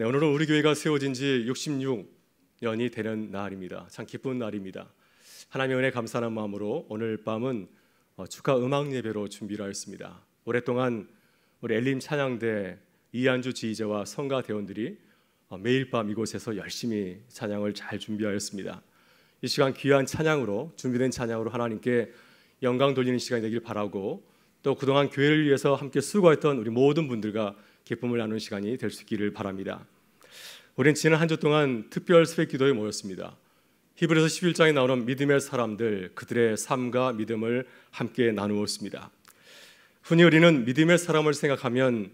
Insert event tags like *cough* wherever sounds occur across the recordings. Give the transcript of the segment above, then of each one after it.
네, 오늘은 우리 교회가 세워진 지 66년이 되는 날입니다. 참 기쁜 날입니다. 하나님의 은혜 감사하는 마음으로 오늘 밤은 어, 축하 음악 예배로 준비를 하였습니다. 오랫동안 우리 엘림 찬양대 이한주 지휘자와 성가 대원들이 어, 매일 밤 이곳에서 열심히 찬양을 잘 준비하였습니다. 이 시간 귀한 찬양으로 준비된 찬양으로 하나님께 영광 돌리는 시간이 되길 바라고 또 그동안 교회를 위해서 함께 수고했던 우리 모든 분들과 기쁨을 나누는 시간이 될 수 있기를 바랍니다. 우리 지난 한 주 동안 특별 새벽 기도에 모였습니다. 히브리서 11장에 나오는 믿음의 사람들 그들의 삶과 믿음을 함께 나누었습니다. 흔히 우리는 믿음의 사람을 생각하면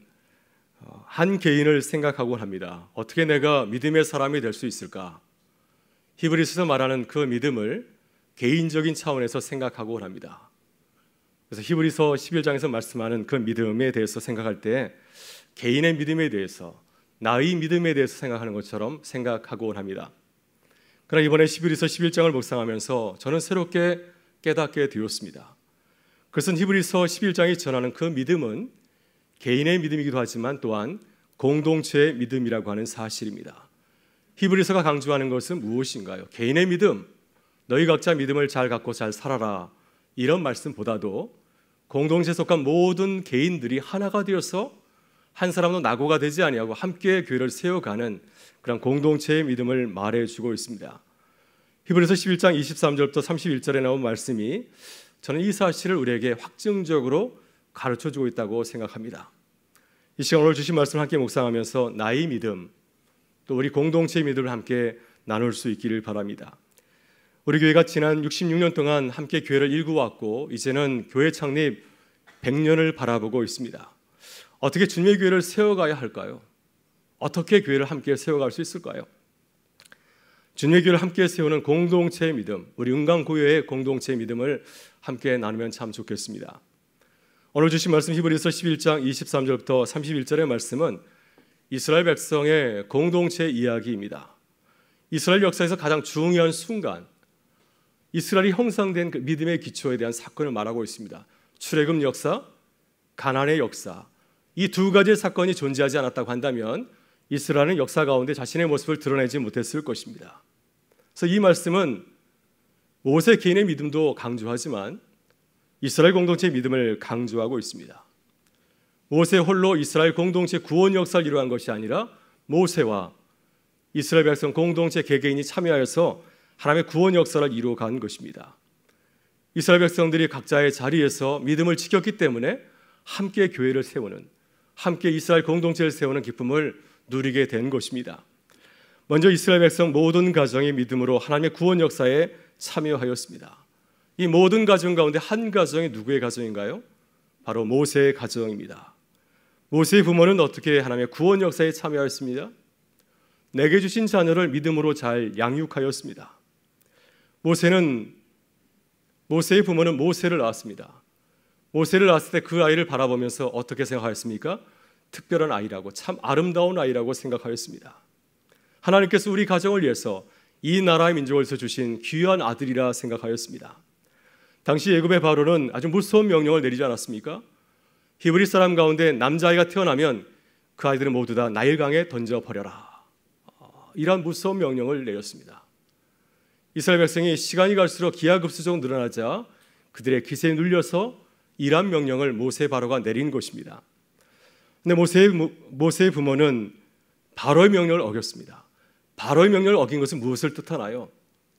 어, 한 개인을 생각하곤 합니다. 어떻게 내가 믿음의 사람이 될 수 있을까? 히브리서에서 말하는 그 믿음을 개인적인 차원에서 생각하곤 합니다. 그래서 히브리서 11장에서 말씀하는 그 믿음에 대해서 생각할 때 개인의 믿음에 대해서 나의 믿음에 대해서 생각하는 것처럼 생각하곤 합니다. 그러나 이번에 11에서 11장을 묵상하면서 저는 새롭게 깨닫게 되었습니다. 그것은 히브리서 11장이 전하는 그 믿음은 개인의 믿음이기도 하지만 또한 공동체의 믿음이라고 하는 사실입니다. 히브리서가 강조하는 것은 무엇인가요? 개인의 믿음, 너희 각자 믿음을 잘 갖고 잘 살아라 이런 말씀보다도 공동체 속한 모든 개인들이 하나가 되어서 한 사람도 낙오가 되지 아니하고 함께 교회를 세워가는 그런 공동체의 믿음을 말해주고 있습니다. 히브리서 11장 23절부터 31절에 나온 말씀이 저는 이 사실을 우리에게 확증적으로 가르쳐 주고 있다고 생각합니다. 이 시간 오늘 주신 말씀 함께 묵상하면서 나의 믿음 또 우리 공동체의 믿음을 함께 나눌 수 있기를 바랍니다. 우리 교회가 지난 66년 동안 함께 교회를 일구왔고 이제는 교회 창립 100년을 바라보고 있습니다. 어떻게 주님의 교회를 세워가야 할까요? 어떻게 교회를 함께 세워갈 수 있을까요? 주님의 교회를 함께 세우는 공동체의 믿음, 우리 은강고회의 공동체의 믿음을 함께 나누면 참 좋겠습니다. 오늘 주신 말씀 히브리서 11장 23절부터 31절의 말씀은 이스라엘 백성의 공동체 이야기입니다. 이스라엘 역사에서 가장 중요한 순간, 이스라엘이 형성된 그 믿음의 기초에 대한 사건을 말하고 있습니다. 출애굽 역사, 가나의 역사, 이두가지 사건이 존재하지 않았다고 한다면 이스라엘은 역사 가운데 자신의 모습을 드러내지 못했을 것입니다. 그래서 이 말씀은 모세 개인의 믿음도 강조하지만 이스라엘 공동체의 믿음을 강조하고 있습니다. 모세 홀로 이스라엘 공동체 구원 역사를 이루한 것이 아니라 모세와 이스라엘 백성 공동체 개개인이 참여하여서 하나님의 구원 역사를 이루어간 것입니다. 이스라엘 백성들이 각자의 자리에서 믿음을 지켰기 때문에 함께 교회를 세우는 함께 이스라엘 공동체를 세우는 기쁨을 누리게 된 것입니다. 먼저 이스라엘 백성 모든 가정이 믿음으로 하나님의 구원 역사에 참여하였습니다. 이 모든 가정 가운데 한 가정이 누구의 가정인가요? 바로 모세의 가정입니다. 모세의 부모는 어떻게 하나님의 구원 역사에 참여하였습니다? 내게 주신 자녀를 믿음으로 잘 양육하였습니다. 모세는 모세의 부모는 모세를 낳았습니다. 오세를 낳았을 때 그 아이를 바라보면서 어떻게 생각하였습니까? 특별한 아이라고 참 아름다운 아이라고 생각하였습니다. 하나님께서 우리 가정을 위해서 이 나라의 민족을 위해서 주신 귀한 아들이라 생각하였습니다. 당시 예굽의 바로는 아주 무서운 명령을 내리지 않았습니까? 히브리 사람 가운데 남자아이가 태어나면 그 아이들은 모두 다 나일강에 던져 버려라. 아, 이러한 무서운 명령을 내렸습니다. 이스라엘 백성이 시간이 갈수록 기하급수적 늘어나자 그들의 기세에 눌려서 이란 명령을 모세 바로가 내린 것입니다. 근데 모세모세 부모는 바로의 명령을 어겼습니다. 바로의 명령을 어긴 것은 무엇을 뜻하나요?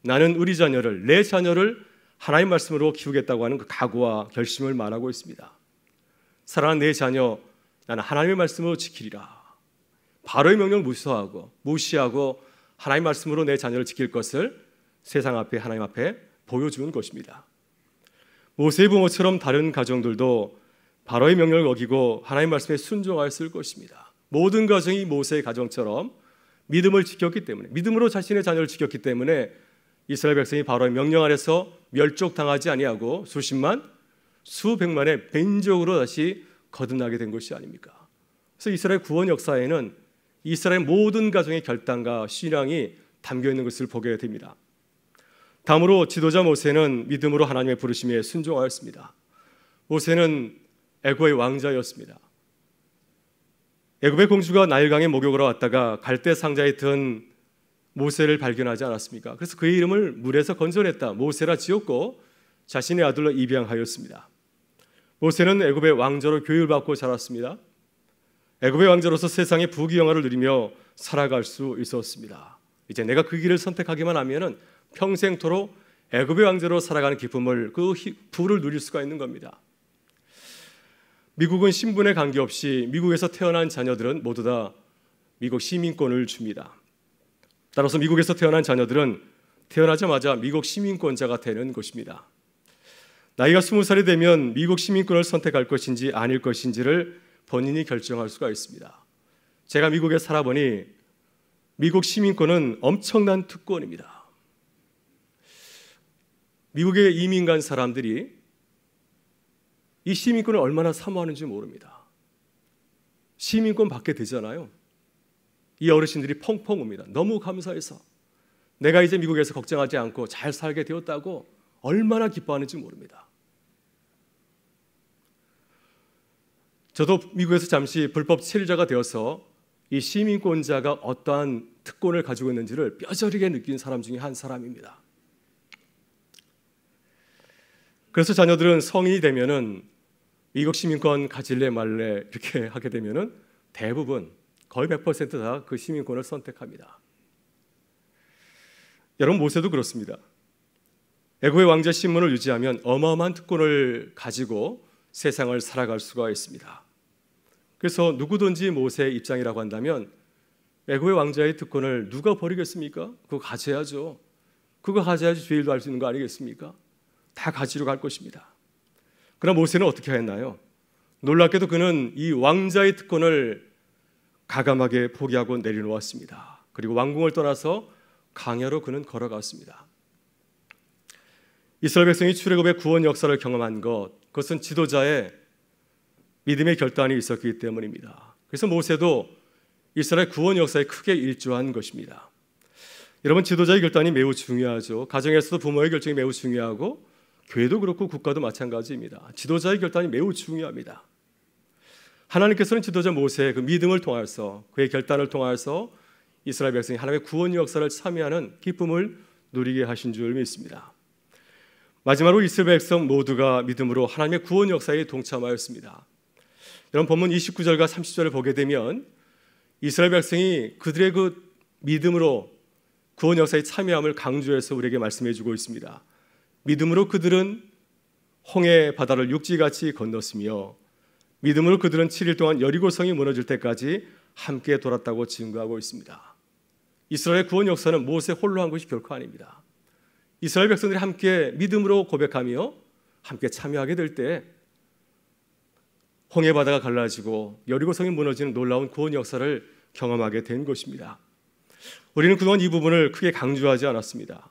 나는 우리 자녀를 내 자녀를 하나님 말씀으로 키우겠다고 하는 그 각오와 결심을 말하고 있습니다. 사랑하는 내 자녀, 나는 하나님의 말씀으로 지키리라. 바로의 명령 무시하고 무시하고 하나님 말씀으로 내 자녀를 지킬 것을 세상 앞에 하나님 앞에 보여주는 것입니다. 모세부모처럼 다른 가정들도 바로의 명령을 어기고 하나님 의 말씀에 순종하였을 것입니다. 모든 가정이 모세의 가정처럼 믿음을 지켰기 때문에 믿음으로 자신의 자녀를 지켰기 때문에 이스라엘 백성이 바로의 명령 아래서 멸족당하지 아니하고 수십만 수백만의 백인으로 다시 거듭나게 된 것이 아닙니까? 그래서 이스라엘 구원 역사에는 이스라엘 모든 가정의 결단과 신앙이 담겨 있는 것을 보게 됩니다. 다음으로 지도자 모세는 믿음으로 하나님의 부르심에 순종하였습니다. 모세는 애굽의 왕자였습니다. 애굽의 공주가 나일강에 목욕을 왔다가 갈대 상자에 든 모세를 발견하지 않았습니까? 그래서 그의 이름을 물에서 건져냈다. 모세라 지었고 자신의 아들로 입양하였습니다. 모세는 애굽의 왕자로 교육 받고 자랐습니다. 애굽의 왕자로서 세상의 부귀영화를 누리며 살아갈 수 있었습니다. 이제 내가 그 길을 선택하기만 하면은 평생토록 애굽의 왕자로 살아가는 기쁨을 그 부를 누릴 수가 있는 겁니다. 미국은 신분에 관계없이 미국에서 태어난 자녀들은 모두 다 미국 시민권을 줍니다. 따라서 미국에서 태어난 자녀들은 태어나자마자 미국 시민권자가 되는 것입니다. 나이가 20살이 되면 미국 시민권을 선택할 것인지 아닐 것인지를 본인이 결정할 수가 있습니다. 제가 미국에 살아보니 미국 시민권은 엄청난 특권입니다. 미국의 이민 간 사람들이 이 시민권을 얼마나 사모하는지 모릅니다. 시민권 받게 되잖아요. 이 어르신들이 펑펑 웁니다. 너무 감사해서 내가 이제 미국에서 걱정하지 않고 잘 살게 되었다고 얼마나 기뻐하는지 모릅니다. 저도 미국에서 잠시 불법 체류자가 되어서 이 시민권자가 어떠한 특권을 가지고 있는지를 뼈저리게 느낀 사람 중에 한 사람입니다. 그래서 자녀들은 성인이 되면은 미국 시민권 가질래 말래 이렇게 *laughs* 하게 되면은 대부분 거의 100%다 그 시민권을 선택합니다. 여러분 모세도 그렇습니다. 애굽의 왕자 신분을 유지하면 어마어마한 특권을 가지고 세상을 살아갈 수가 있습니다. 그래서 누구든지 모세의 입장이라고 한다면 애굽의 왕자의 특권을 누가 버리겠습니까? 그거 가져야죠. 그거 가져야지 죄일도 할 수 있는 거 아니겠습니까? 다 가지러 갈 것입니다. 그러나 모세는 어떻게 했나요? 놀랍게도 그는 이 왕자의 특권을 가감하게 포기하고 내려놓았습니다. 그리고 왕궁을 떠나서 강야로 그는 걸어갔습니다. 이스라엘 백성이 출애굽의 구원 역사를 경험한 것, 그것은 지도자의 믿음의 결단이 있었기 때문입니다. 그래서 모세도 이스라엘 구원 역사에 크게 일조한 것입니다. 여러분 지도자의 결단이 매우 중요하죠. 가정에서도 부모의 결정이 매우 중요하고 교회도 그렇고 국가도 마찬가지입니다. 지도자의 결단이 매우 중요합니다. 하나님께서는 지도자 모세의 그 믿음을 통하서 그의 결단을 통하서 이스라엘 백성이 하나님의 구원 역사를 참여하는 기쁨을 누리게 하신 줄 믿습니다. 마지막으로 이스라엘 백성 모두가 믿음으로 하나님의 구원 역사에 동참하였습니다. 여러분 본문 29절과 30절을 보게 되면 이스라엘 백성이 그들의 그 믿음으로 구원 역사에 참여함을 강조해서 우리에게 말씀해 주고 있습니다. 믿음으로 그들은 홍해 바다를 육지같이 건넜으며 믿음으로 그들은 7일 동안 여리고성이 무너질 때까지 함께 돌았다고 증거하고 있습니다. 이스라엘 구원 역사는 모세 홀로 한 것이 결코 아닙니다. 이스라엘 백성들이 함께 믿음으로 고백하며 함께 참여하게 될 때 홍해 바다가 갈라지고 여리고성이 무너지는 놀라운 구원 역사를 경험하게 된 것입니다. 우리는 그동안 이 부분을 크게 강조하지 않았습니다.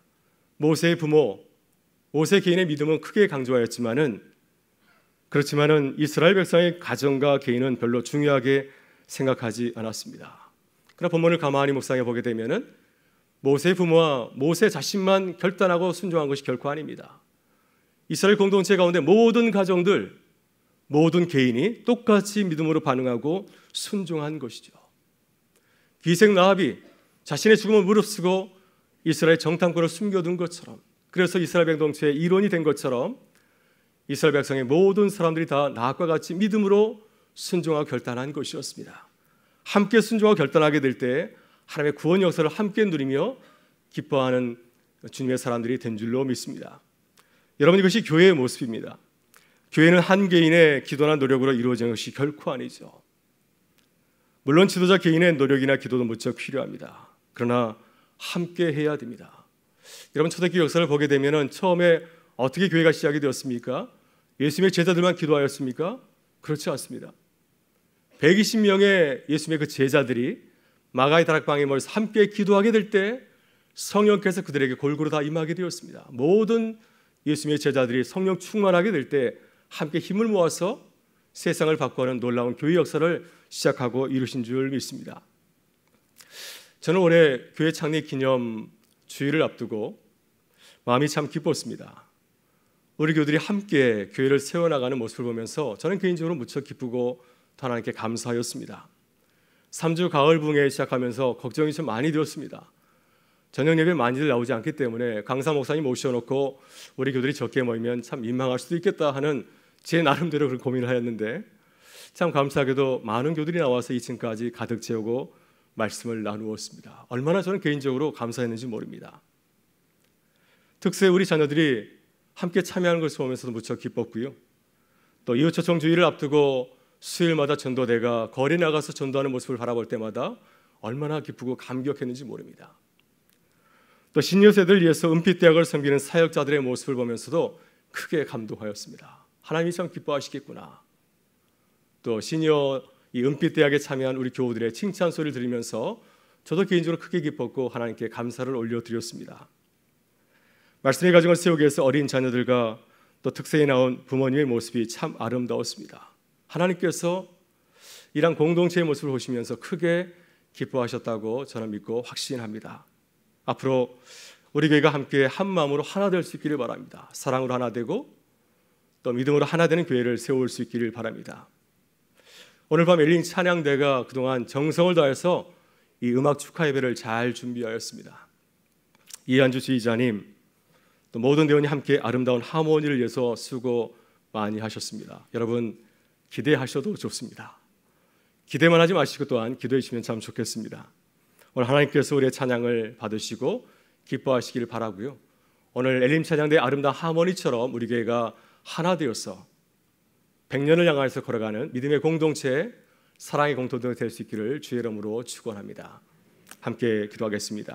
모세의 부모 모세 개인의 믿음은 크게 강조하였지만은 그렇지만은 이스라엘 백성의 가정과 개인은 별로 중요하게 생각하지 않았습니다. 그러나 본문을 가만히 묵상해 보게 되면은 모세 부모와 모세 자신만 결단하고 순종한 것이 결코 아닙니다. 이스라엘 공동체 가운데 모든 가정들, 모든 개인이 똑같이 믿음으로 반응하고 순종한 것이죠. 기생 나합이 자신의 죽음을 무릅쓰고 이스라엘 정탐꾼을 숨겨둔 것처럼 그래서 이스라엘 공동체의 이론이 된 것처럼 이스라엘 백성의 모든 사람들이 다 나학과 같이 믿음으로 순종하고 결단한 것이었습니다. 함께 순종하고 결단하게 될 때 하나님의 구원 역사를 함께 누리며 기뻐하는 주님의 사람들이 된 줄로 믿습니다. 여러분 이것이 교회의 모습입니다. 교회는 한 개인의 기도나 노력으로 이루어지 것이 결코 아니죠. 물론 지도자 개인의 노력이나 기도도 무척 필요합니다. 그러나 함께 해야 됩니다. 여러분 초대교회 역사를 보게 되면은 처음에 어떻게 교회가 시작이 되었습니까? 예수님의 제자들만 기도하였습니까? 그렇지 않습니다. 120명의 예수님의 그 제자들이 마가의 다락방에 모여서 함께 기도하게 될 때 성령께서 그들에게 골고루 다 임하게 되었습니다. 모든 예수님의 제자들이 성령 충만하게 될 때 함께 힘을 모아서 세상을 바꾸는 놀라운 교회 역사를 시작하고 이루신 줄 믿습니다. 저는 올해 교회 창립 기념 주일을 앞두고 마음이 참 기뻤습니다. 우리 교들이 함께 교회를 세워나가는 모습을 보면서 저는 개인적으로 무척 기쁘고 하나님께 감사하였습니다. 3주 가을 붕에 시작하면서 걱정이 좀 많이 되었습니다. 저녁 예배 많이들 나오지 않기 때문에 강사 목사님 모셔놓고 우리 교들이 적게 모이면 참 민망할 수도 있겠다 하는 제 나름대로 그런 고민을 하였는데 참 감사하게도 많은 교들이 나와서 2층까지 가득 채우고 말씀을 나누었습니다. 얼마나 저는 개인적으로 감사했는지 모릅니다. 특수 우리 자녀들이 함께 참여하는 것을 보면서도 무척 기뻤고요. 또 이웃 초청 주의를 앞두고 수요일마다 전도대가 거리 나가서 전도하는 모습을 바라볼 때마다 얼마나 기쁘고 감격했는지 모릅니다. 또 신여세들 위해서 은빛대학을 섬기는 사역자들의 모습을 보면서도 크게 감동하였습니다. 하나님이 참 기뻐하시겠구나. 또시니 이 은빛 대학에 참여한 우리 교우들의 칭찬 소리를 들으면서 저도 개인적으로 크게 기뻤고 하나님께 감사를 올려드렸습니다. 말씀의 가정을 세우기 위해서 어린 자녀들과 또 특세에 나온 부모님의 모습이 참 아름다웠습니다. 하나님께서 이런 공동체의 모습을 보시면서 크게 기뻐하셨다고 저는 믿고 확신합니다. 앞으로 우리 교회가 함께 한 마음으로 하나 될 수 있기를 바랍니다. 사랑으로 하나 되고 또 믿음으로 하나 되는 교회를 세울 수 있기를 바랍니다. 오늘 밤 엘링 찬양대가 그동안 정성을 다해서 이 음악 축하 예배를 잘 준비하였습니다. 이한주 지휘자님 또 모든 대원이 함께 아름다운 하모니를 위해서 수고 많이 하셨습니다. 여러분 기대하셔도 좋습니다. 기대만 하지 마시고 또한 기도해 주시면 참 좋겠습니다. 오늘 하나님께서 우리의 찬양을 받으시고 기뻐하시길 바라고요. 오늘 엘림 찬양대 아름다운 하모니처럼 우리 교회가 하나 되어서 백년을 향해서 걸어가는 믿음의 공동체, 사랑의 공동체가 될 수 있기를 주의 이름으로 축원합니다. 함께 기도하겠습니다.